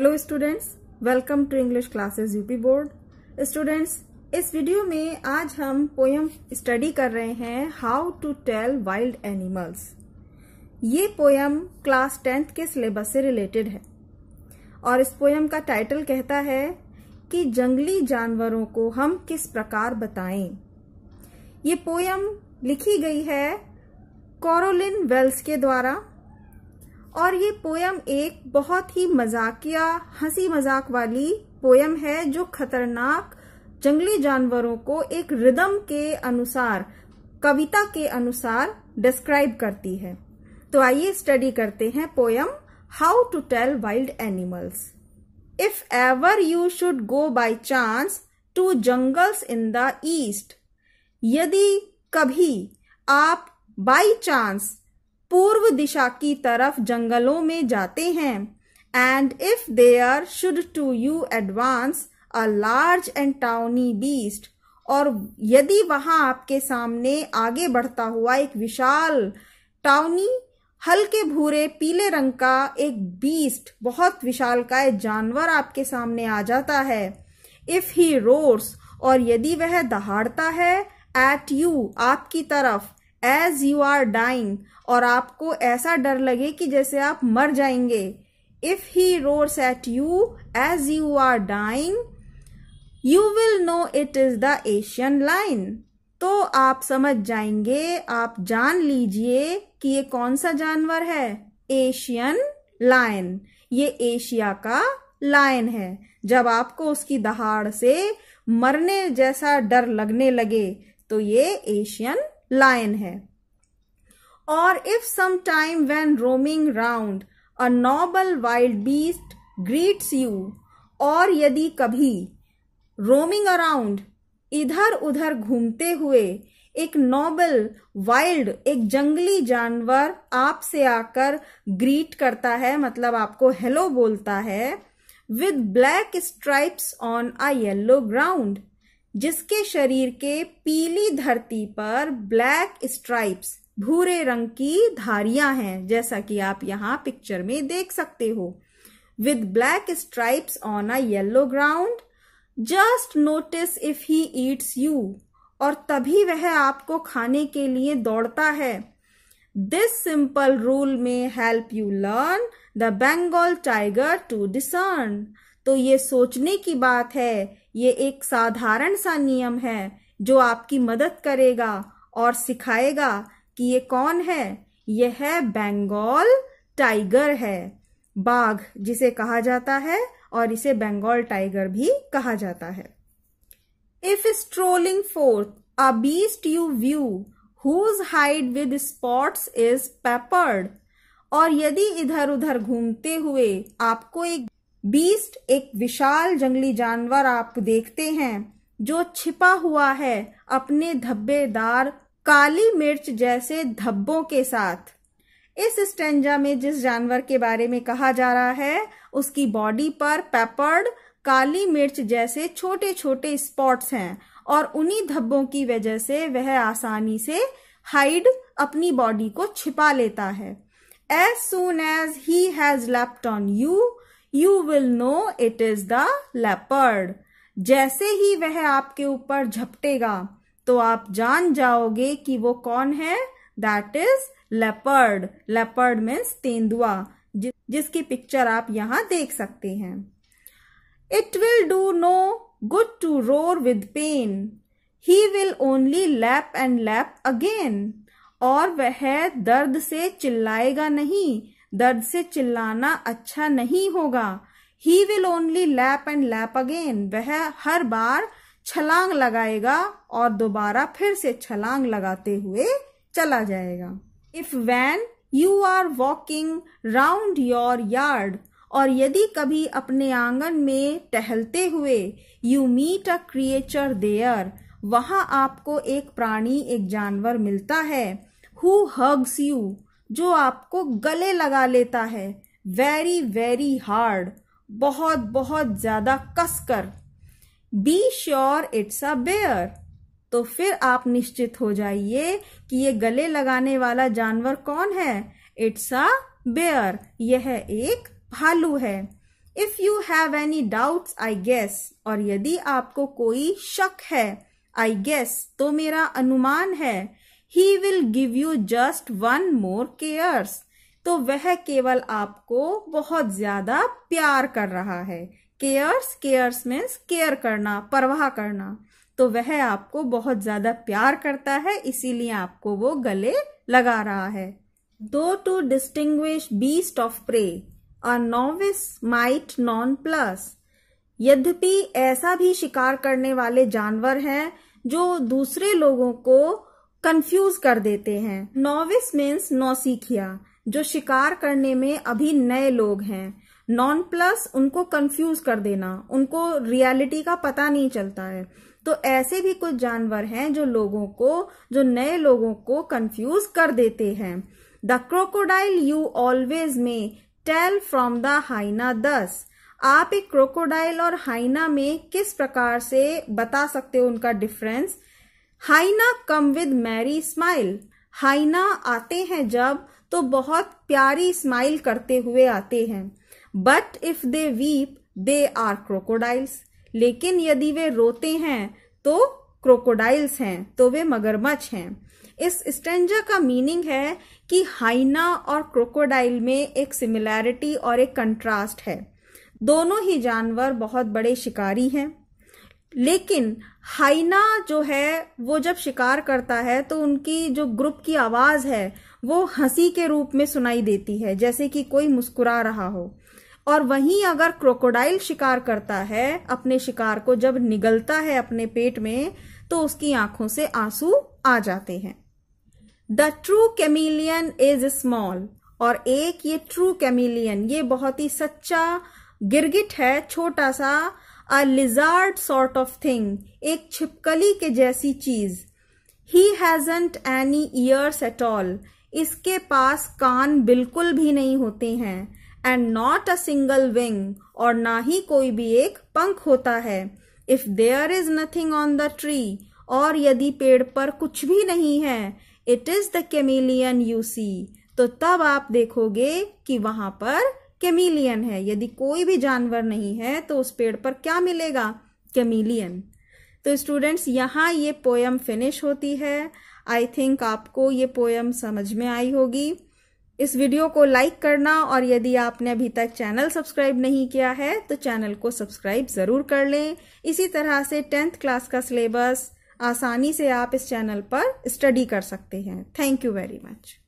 hello students welcome to English classes UP board students इस video में आज हम पोयम स्टडी कर रहे हैं how to tell wild animals ये पोयम क्लास टेंथ के सिलेबस से रिलेटेड है और इस पोयम का टाइटल कहता है कि जंगली जानवरों को हम किस प्रकार बताएं ये पोयम लिखी गई है कॉरोलिन वेल्स के द्वारा और ये पोयम एक बहुत ही मजाकिया हंसी मजाक वाली पोयम है जो खतरनाक जंगली जानवरों को एक रिदम के अनुसार कविता के अनुसार डिस्क्राइब करती है तो आइए स्टडी करते हैं poem how to tell wild animals if ever you should go by chance to jungles in the east यदि कभी आप बाय चांस पूर्व दिशा की तरफ जंगलों में जाते हैं and if there should to you advance a large and tawny beast और यदि वहां आपके सामने आगे बढ़ता हुआ एक विशाल टाउनी हल्के भूरे पीले रंग का एक बीस्ट बहुत विशाल का एक जानवर आपके सामने आ जाता है इफ ही रोर्स और यदि वह दहाड़ता है एट यू आपकी तरफ एज यू आर डाइंग और आपको ऐसा डर लगे कि जैसे आप मर जाएंगे if he roars at you as you are dying you will know it is the Asian lion तो आप समझ जाएंगे आप जान लीजिए कि ये कौन सा जानवर है एशियन लाइन ये एशिया का लाइन है जब आपको उसकी दहाड़ से मरने जैसा डर लगने लगे तो ये एशियन लायन है और if some time when roaming round a noble wild beast greets you और यदि कभी रोमिंग अराउंड इधर उधर घूमते हुए एक नॉबल वाइल्ड एक जंगली जानवर आपसे आकर ग्रीट करता है मतलब आपको हेलो बोलता है with black stripes on a yellow ground जिसके शरीर के पीली धरती पर ब्लैक स्ट्राइप्स भूरे रंग की धारियां हैं जैसा कि आप यहां पिक्चर में देख सकते हो with black stripes on a yellow ground just notice if he eats you और तभी वह आपको खाने के लिए दौड़ता है this simple rule may help you learn the Bengal tiger to discern तो ये सोचने की बात है ये एक साधारण सा नियम है जो आपकी मदद करेगा और सिखाएगा कि ये कौन है यह है बंगाल टाइगर है बाघ जिसे कहा जाता है और इसे बंगाल टाइगर भी कहा जाता है if strolling forth a beast you view whose hide with spots is peppered और यदि इधर उधर घूमते हुए आपको एक बीस्ट एक विशाल जंगली जानवर आप देखते हैं जो छिपा हुआ है अपने धब्बेदार काली मिर्च जैसे धब्बों के साथ इस स्टेंजा में जिस जानवर के बारे में कहा जा रहा है उसकी बॉडी पर पेपर्ड काली मिर्च जैसे छोटे छोटे स्पॉट्स हैं और उन्हीं धब्बों की वजह से वह आसानी से हाइड अपनी बॉडी को छिपा लेता है as soon as he has leapt on you you will know it is the leopard जैसे ही वह आपके ऊपर झपटेगा तो आप जान जाओगे कि वो कौन है that is leopard leopard means तेंदुआ जिसकी पिक्चर आप यहाँ देख सकते हैं it will do no good to roar with pain he will only lep and lep again और वह दर्द से चिल्लाएगा नहीं दर्द से चिल्लाना अच्छा नहीं होगा he will only lep and lep again वह हर बार छलांग लगाएगा और दोबारा फिर से छलांग लगाते हुए चला जाएगा if when you are walking round your yard और यदि कभी अपने आंगन में टहलते हुए you meet a creature there वहां आपको एक प्राणी एक जानवर मिलता है हु हग्स यू जो आपको गले लगा लेता है वेरी वेरी हार्ड बहुत बहुत ज्यादा कसकर be sure it's a bear तो फिर आप निश्चित हो जाइए कि ये गले लगाने वाला जानवर कौन है इट्स अ बेयर यह एक भालू है if you have any doubts I guess और यदि आपको कोई शक है आई गेस तो मेरा अनुमान है he will give you just one more caress तो वह केवल आपको बहुत ज्यादा प्यार कर रहा है केयर्स केयर्स मीन्स केयर करना परवाह करना तो वह आपको बहुत ज्यादा प्यार करता है इसीलिए आपको वो गले लगा रहा है though to distinguish beast of prey a novice might nonplus यद्यपि ऐसा भी शिकार करने वाले जानवर हैं जो दूसरे लोगों को कंफ्यूज कर देते हैं नोविस मीन्स नौसिखिया जो शिकार करने में अभी नए लोग हैं नॉन प्लस उनको कंफ्यूज कर देना उनको रियलिटी का पता नहीं चलता है तो ऐसे भी कुछ जानवर हैं जो लोगों को जो नए लोगों को कंफ्यूज कर देते हैं the crocodile you always may tell from the hyena thus आप एक क्रोकोडाइल और हाइना में किस प्रकार से बता सकते हो उनका difference hyena come with merry smile hyena आते हैं जब तो बहुत प्यारी स्माइल करते हुए आते हैं but if they weep they are crocodiles लेकिन यदि वे रोते हैं तो क्रोकोडाइल्स हैं तो वे मगरमच्छ हैं इस स्टेंजा का मीनिंग है कि हाइना और क्रोकोडाइल में एक सिमिलैरिटी और एक कंट्रास्ट है दोनों ही जानवर बहुत बड़े शिकारी हैं लेकिन हाइना जो है वो जब शिकार करता है तो उनकी जो ग्रुप की आवाज है वो हंसी के रूप में सुनाई देती है जैसे कि कोई मुस्कुरा रहा हो और वहीं अगर क्रोकोडाइल शिकार करता है अपने शिकार को जब निगलता है अपने पेट में तो उसकी आंखों से आंसू आ जाते हैं the true chameleon is small और एक ये ट्रू कैमिलियन ये बहुत ही सच्चा गिरगिट है छोटा सा a lizard sort of thing एक छिपकली के जैसी चीज he hasn't any ears at all इसके पास कान बिल्कुल भी नहीं होते हैं and not a single wing और ना ही कोई भी एक पंख होता है if there is nothing on the tree और यदि पेड़ पर कुछ भी नहीं है it is the chameleon you see तो तब आप देखोगे कि वहां पर केमिलियन है यदि कोई भी जानवर नहीं है तो उस पेड़ पर क्या मिलेगा केमिलियन तो स्टूडेंट्स यहाँ ये पोएम फिनिश होती है आई थिंक आपको ये पोएम समझ में आई होगी इस वीडियो को लाइक करना और यदि आपने अभी तक चैनल सब्सक्राइब नहीं किया है तो चैनल को सब्सक्राइब ज़रूर कर लें इसी तरह से टेंथ क्लास का सिलेबस आसानी से आप इस चैनल पर स्टडी कर सकते हैं थैंक यू वेरी मच